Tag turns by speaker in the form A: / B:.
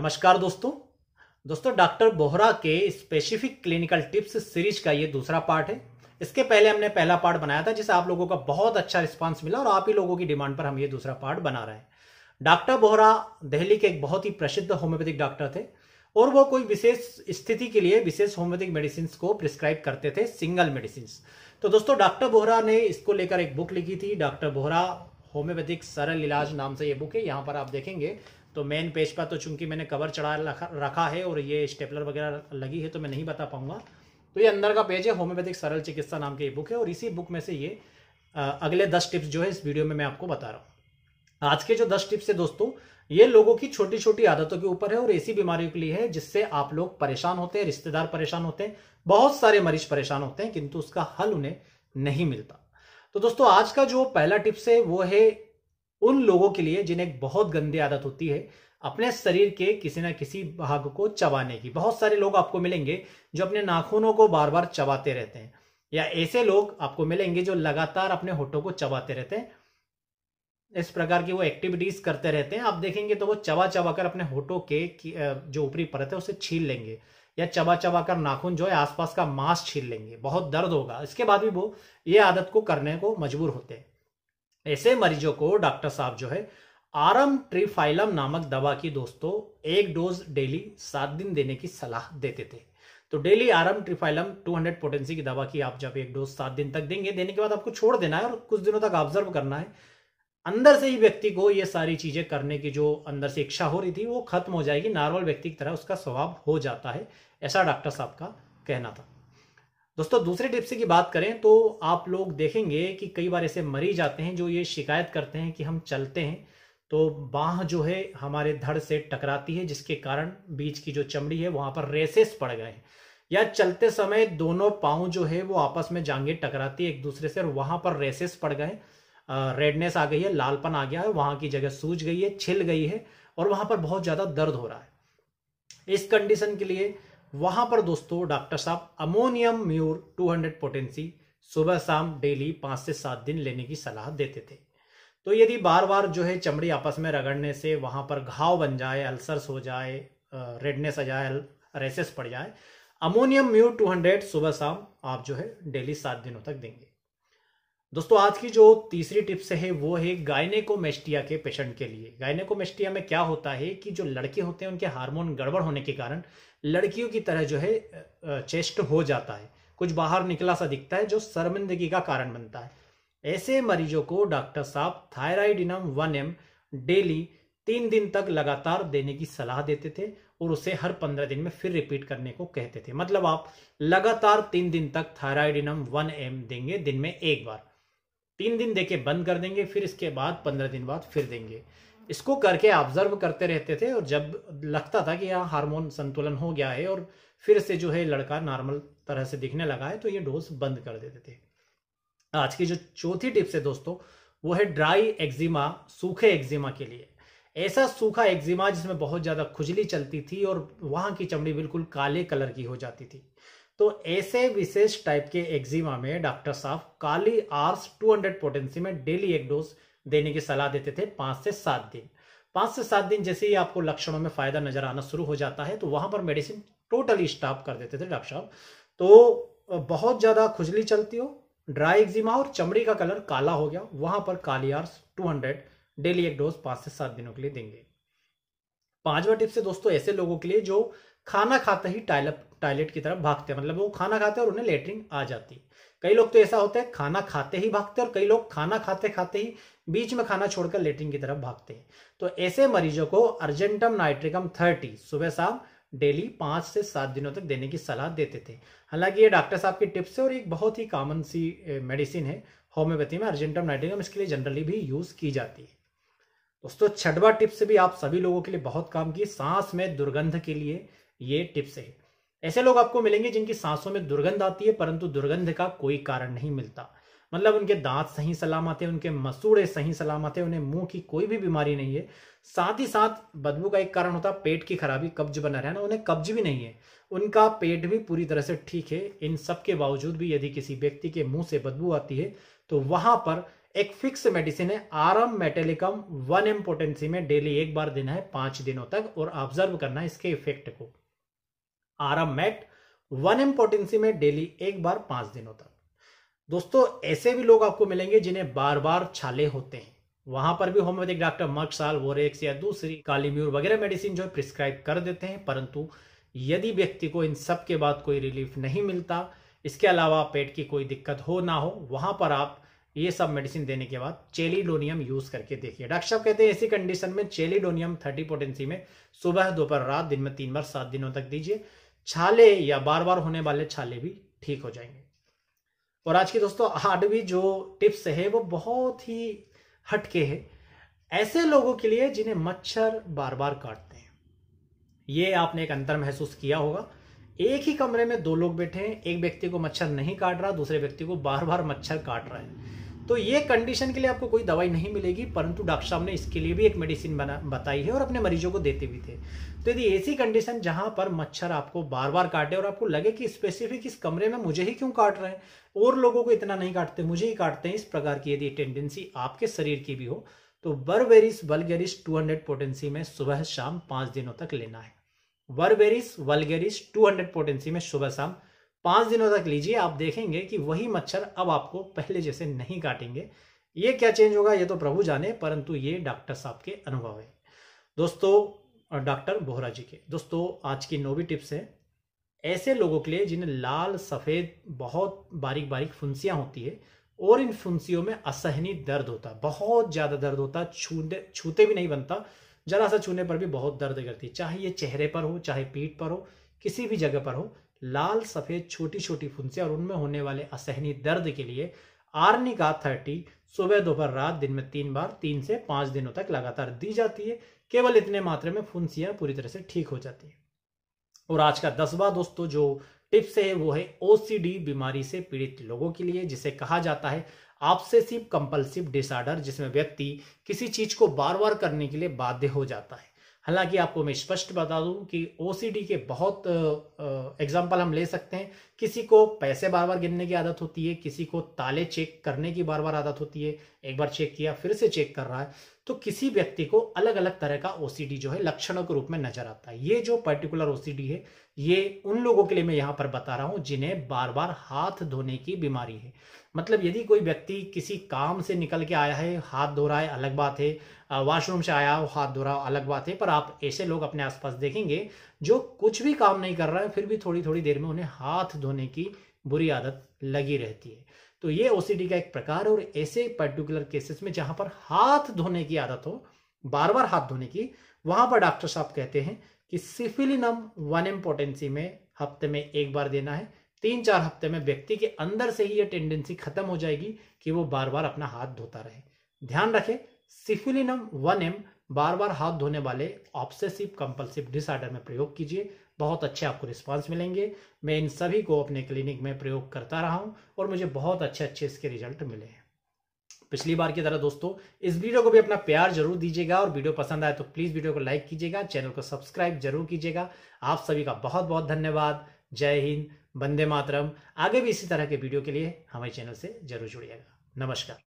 A: नमस्कार दोस्तों दोस्तों डॉक्टर बोहरा के स्पेसिफिक क्लिनिकल टिप्स सीरीज का ये दूसरा पार्ट है इसके पहले हमने पहला पार्ट बनाया था जिसे आप लोगों का बहुत अच्छा रिस्पांस मिला और आप ही लोगों की डिमांड पर हम ये दूसरा पार्ट बना रहे हैं डॉक्टर बोहरा दिल्ली के एक बहुत ही प्रसिद्ध होम्योपैथिक डॉक्टर थे और वो कोई विशेष स्थिति के लिए विशेष होम्योपैथिक मेडिसिन को प्रिस्क्राइब करते थे सिंगल मेडिसिन तो दोस्तों डॉक्टर बोहरा ने इसको लेकर एक बुक लिखी थी डॉक्टर बोहरा होम्योपैथिक सरल इलाज नाम से ये बुक है यहाँ पर आप देखेंगे तो मेन पेज पर तो चूंकि मैंने कवर चढ़ा रखा है और ये स्टेपलर वगैरह लगी है तो मैं नहीं बता पाऊंगा तो ये अंदर का पेज है होम्योपैथिक सरल चिकित्सा नाम की बुक है और इसी बुक में से ये अगले दस टिप्स जो है इस वीडियो में मैं आपको बता रहा हूँ आज के जो दस टिप्स है दोस्तों ये लोगों की छोटी छोटी आदतों के ऊपर है और ऐसी बीमारियों के लिए है जिससे आप लोग परेशान होते हैं रिश्तेदार परेशान होते हैं बहुत सारे मरीज परेशान होते हैं किंतु उसका हल उन्हें नहीं मिलता तो दोस्तों आज का जो पहला टिप्स है वो है उन लोगों के लिए जिन्हें एक बहुत गंदी आदत होती है अपने शरीर के किसी ना किसी भाग को चबाने की बहुत सारे लोग आपको मिलेंगे जो अपने नाखूनों को बार बार चबाते रहते हैं या ऐसे लोग आपको मिलेंगे जो लगातार अपने होठों को चबाते रहते हैं इस प्रकार की वो एक्टिविटीज करते रहते हैं आप देखेंगे तो वो चबा चबा कर अपने होठों के जो ऊपरी परत है उसे छील लेंगे या चबा चबा कर नाखून जो है आसपास का मांस छील लेंगे बहुत दर्द होगा इसके बाद भी वो ये आदत को करने को मजबूर होते हैं ऐसे मरीजों को डॉक्टर साहब जो है आरम ट्रीफाइलम नामक दवा की दोस्तों एक डोज डेली सात दिन देने की सलाह देते थे तो डेली आरम ट्रीफाइलम 200 पोटेंसी की दवा की आप जब एक डोज सात दिन तक देंगे देने के बाद आपको छोड़ देना है और कुछ दिनों तक ऑब्जर्व करना है अंदर से ही व्यक्ति को ये सारी चीजें करने की जो अंदर से इच्छा हो रही थी वो खत्म हो जाएगी नॉर्मल व्यक्ति की तरह उसका स्वभाव हो जाता है ऐसा डॉक्टर साहब का कहना था दोस्तों दूसरे टिप्स की बात करें तो आप लोग देखेंगे कि कई बार ऐसे मरीज आते हैं जो ये शिकायत करते हैं कि हम चलते हैं तो बाह जो है हमारे धड़ से टकराती है जिसके कारण बीच की जो चमड़ी है वहां पर रेसेस पड़ गए हैं या चलते समय दोनों पाँव जो है वो आपस में जांगे टकराती है एक दूसरे से और वहां पर रेसेस पड़ गए रेडनेस आ गई है लालपन आ गया है वहां की जगह सूज गई है छिल गई है और वहां पर बहुत ज़्यादा दर्द हो रहा है इस कंडीशन के लिए वहां पर दोस्तों डॉक्टर साहब अमोनियम म्यूर 200 पोटेंसी सुबह शाम डेली पाँच से सात दिन लेने की सलाह देते थे तो यदि बार बार जो है चमड़ी आपस में रगड़ने से वहाँ पर घाव बन जाए अल्सर्स हो जाए रेडनेस आ जाए रेसेस पड़ जाए अमोनियम म्यू 200 सुबह शाम आप जो है डेली सात दिनों तक देंगे दोस्तों आज की जो तीसरी टिप्स है वो है गायनेकोमेस्टिया के पेशेंट के लिए गायनेकोमेस्टिया में क्या होता है कि जो लड़के होते हैं उनके हार्मोन गड़बड़ होने के कारण लड़कियों की तरह जो है चेस्ट हो जाता है कुछ बाहर निकला सा दिखता है जो शर्मिंदगी का कारण बनता है ऐसे मरीजों को डॉक्टर साहब इनम वन एम डेली तीन दिन तक लगातार देने की सलाह देते थे और उसे हर पंद्रह दिन में फिर रिपीट करने को कहते थे मतलब आप लगातार तीन दिन तक इनम वन एम देंगे दिन में एक बार तीन दिन देके बंद कर देंगे फिर इसके बाद पंद्रह दिन बाद फिर देंगे इसको करके ऑब्जर्व करते रहते थे और जब लगता था कि यहाँ हार्मोन संतुलन हो गया है और फिर से जो है लड़का नॉर्मल तरह से दिखने लगा है तो ये डोज बंद कर देते थे आज की जो चौथी टिप्स है दोस्तों वो है ड्राई एक्जिमा सूखे एक्जिमा के लिए ऐसा सूखा एक्जिमा जिसमें बहुत ज़्यादा खुजली चलती थी और वहाँ की चमड़ी बिल्कुल काले कलर की हो जाती थी तो ऐसे विशेष टाइप के एक्जिमा में डॉक्टर साहब काली आर्स 200 पोटेंसी में डेली एक डोज देने की सलाह देते थे पांच से सात दिन पांच से सात दिन जैसे ही आपको लक्षणों में फायदा नजर आना शुरू हो जाता है तो वहां पर मेडिसिन टोटली स्टॉप कर देते थे डॉक्टर साहब तो बहुत ज्यादा खुजली चलती हो ड्राई एक्जिमा और चमड़ी का कलर काला हो गया वहां पर काली आर्स टू डेली एक डोज पांच से सात दिनों के लिए देंगे पांचवा टिप्स है दोस्तों ऐसे लोगों के लिए जो खाना खाते ही टाइलअप टॉयलेट की तरफ भागते हैं मतलब वो खाना खाते हैं और उन्हें लेटरिन आ जाती है कई लोग तो ऐसा होता है खाना खाते ही भागते हैं और कई लोग खाना खाते खाते ही बीच में खाना छोड़कर लेटरिन की तरफ भागते हैं तो ऐसे मरीजों को अर्जेंटम नाइट्रिकम थर्टी सुबह शाम डेली पांच से सात दिनों तक देने की सलाह देते थे हालांकि ये डॉक्टर साहब की टिप्स है और एक बहुत ही कॉमन सी मेडिसिन है होम्योपैथी में अर्जेंटम नाइट्रिकम इसके लिए जनरली भी यूज़ की जाती है दोस्तों छठवा टिप्स भी आप सभी लोगों के लिए बहुत काम की सांस में दुर्गंध के लिए ये टिप्स है ऐसे लोग आपको मिलेंगे जिनकी सांसों में दुर्गंध आती है परंतु दुर्गंध का कोई कारण नहीं मिलता मतलब उनके दांत सही सलामत है उनके मसूड़े सही सलामत है उन्हें मुंह की कोई भी बीमारी नहीं है साथ ही साथ बदबू का एक कारण होता है पेट की खराबी कब्ज बना रहना उन्हें कब्ज भी नहीं है उनका पेट भी पूरी तरह से ठीक है इन सब के बावजूद भी यदि किसी व्यक्ति के मुंह से बदबू आती है तो वहां पर एक फिक्स मेडिसिन है आरम मेटेलिकम वन एम्पोर्टेंसी में डेली एक बार देना है पांच दिनों तक और ऑब्जर्व करना है इसके इफेक्ट को aurum met one M potency में डेली एक बार पांच दिनों तक दोस्तों ऐसे भी लोग आपको मिलेंगे जिन्हें बार बार छाले होते हैं वहां पर भी होम्योपैथिक डॉक्टर मक्साल वोरेक्स या दूसरी कालीम्यूर वगैरह मेडिसिन जो है प्रिस्क्राइब कर देते हैं परंतु यदि व्यक्ति को इन सब के बाद कोई रिलीफ नहीं मिलता इसके अलावा पेट की कोई दिक्कत हो ना हो वहां पर आप ये सब मेडिसिन देने के बाद चेलीडोनियम यूज करके देखिए डॉक्टर साहब कहते हैं ऐसी कंडीशन में चेलीडोनियम थर्टी पोटेंसी में सुबह दोपहर रात दिन में तीन बार सात दिनों तक दीजिए छाले या बार बार होने वाले छाले भी ठीक हो जाएंगे और आज की दोस्तों आठवीं जो टिप्स है वो बहुत ही हटके है ऐसे लोगों के लिए जिन्हें मच्छर बार बार काटते हैं ये आपने एक अंतर महसूस किया होगा एक ही कमरे में दो लोग बैठे हैं एक व्यक्ति को मच्छर नहीं काट रहा दूसरे व्यक्ति को बार बार मच्छर काट रहा है तो ये कंडीशन के लिए आपको कोई दवाई नहीं मिलेगी परंतु डॉक्टर साहब ने इसके लिए भी एक मेडिसिन बना बताई है और अपने मरीजों को देते भी थे तो यदि ऐसी कंडीशन जहां पर मच्छर आपको बार बार काटे और आपको लगे कि स्पेसिफिक इस कमरे में मुझे ही क्यों काट रहे हैं और लोगों को इतना नहीं काटते मुझे ही काटते हैं इस प्रकार की यदि टेंडेंसी आपके शरीर की भी हो तो berberis vulgaris two hundred potency में सुबह शाम पाँच दिनों तक लेना है वर्वेरिस वलगेरिस टू हंड्रेड पोटेंसी में सुबह शाम पाँच दिनों तक लीजिए आप देखेंगे कि वही मच्छर अब आपको पहले जैसे नहीं काटेंगे ये क्या चेंज होगा ये तो प्रभु जाने परंतु ये डॉक्टर साहब के अनुभव है दोस्तों डॉक्टर बोहरा जी के दोस्तों आज की नोवी टिप्स है ऐसे लोगों के लिए जिन्हें लाल सफ़ेद बहुत बारीक बारीक फुंसियाँ होती है और इन फुंसियों में असहनी दर्द होता है बहुत ज़्यादा दर्द होता छूने छूते भी नहीं बनता जरा सा छूने पर भी बहुत दर्द करती चाहे ये चेहरे पर हो चाहे पीठ पर हो किसी भी जगह पर हो लाल सफेद छोटी छोटी फुंसियां और उनमें होने वाले असहनीय दर्द के लिए आर्निका थर्टी सुबह दोपहर रात दिन में तीन बार तीन से पांच दिनों तक लगातार दी जाती है केवल इतने मात्रा में फुंसियां पूरी तरह से ठीक हो जाती है और आज का दसवा दोस्तों जो टिप्स है वो है ओसीडी बीमारी से पीड़ित लोगों के लिए जिसे कहा जाता है ऑब्सेसिव कंपल्सिव डिसऑर्डर जिसमें व्यक्ति किसी चीज को बार बार करने के लिए बाध्य हो जाता है हालांकि आपको मैं स्पष्ट बता दूं कि ओ के बहुत एग्जाम्पल हम ले सकते हैं किसी को पैसे बार बार गिनने की आदत होती है किसी को ताले चेक करने की बार बार आदत होती है एक बार चेक किया फिर से चेक कर रहा है तो किसी व्यक्ति को अलग अलग तरह का ओसीडी जो है लक्षणों के रूप में नजर आता है ये जो पर्टिकुलर ओसीडी है ये उन लोगों के लिए मैं यहाँ पर बता रहा हूँ जिन्हें बार बार हाथ धोने की बीमारी है मतलब यदि कोई व्यक्ति किसी काम से निकल के आया है हाथ धो रहा है अलग बात है वॉशरूम से आया हो हाथ धो रहा हो अलग बात है पर आप ऐसे लोग अपने आसपास देखेंगे जो कुछ भी काम नहीं कर रहा है फिर भी थोड़ी थोड़ी देर में उन्हें हाथ धोने की बुरी आदत लगी रहती है तो ये ओसीडी का एक प्रकार और ऐसे पर्टिकुलर केसेस में जहां पर हाथ धोने की आदत हो बार बार हाथ धोने की वहां पर डॉक्टर साहब कहते हैं कि सिफिलिनम वन इम्पोर्टेंसी में हफ्ते में एक बार देना है तीन चार हफ्ते में व्यक्ति के अंदर से ही ये टेंडेंसी खत्म हो जाएगी कि वो बार बार अपना हाथ धोता रहे ध्यान रखें सिफिलिनम वन एम बार बार हाथ धोने वाले ऑप्सेसिव कंपल्सिव डिसऑर्डर में प्रयोग कीजिए बहुत अच्छे आपको रिस्पांस मिलेंगे मैं इन सभी को अपने क्लिनिक में प्रयोग करता रहा हूँ और मुझे बहुत अच्छे अच्छे इसके रिजल्ट मिले हैं पिछली बार की तरह दोस्तों इस वीडियो को भी अपना प्यार जरूर दीजिएगा और वीडियो पसंद आए तो प्लीज़ वीडियो को लाइक कीजिएगा चैनल को सब्सक्राइब जरूर कीजिएगा आप सभी का बहुत बहुत धन्यवाद जय हिंद वंदे मातरम आगे भी इसी तरह के वीडियो के लिए हमारे चैनल से जरूर जुड़िएगा नमस्कार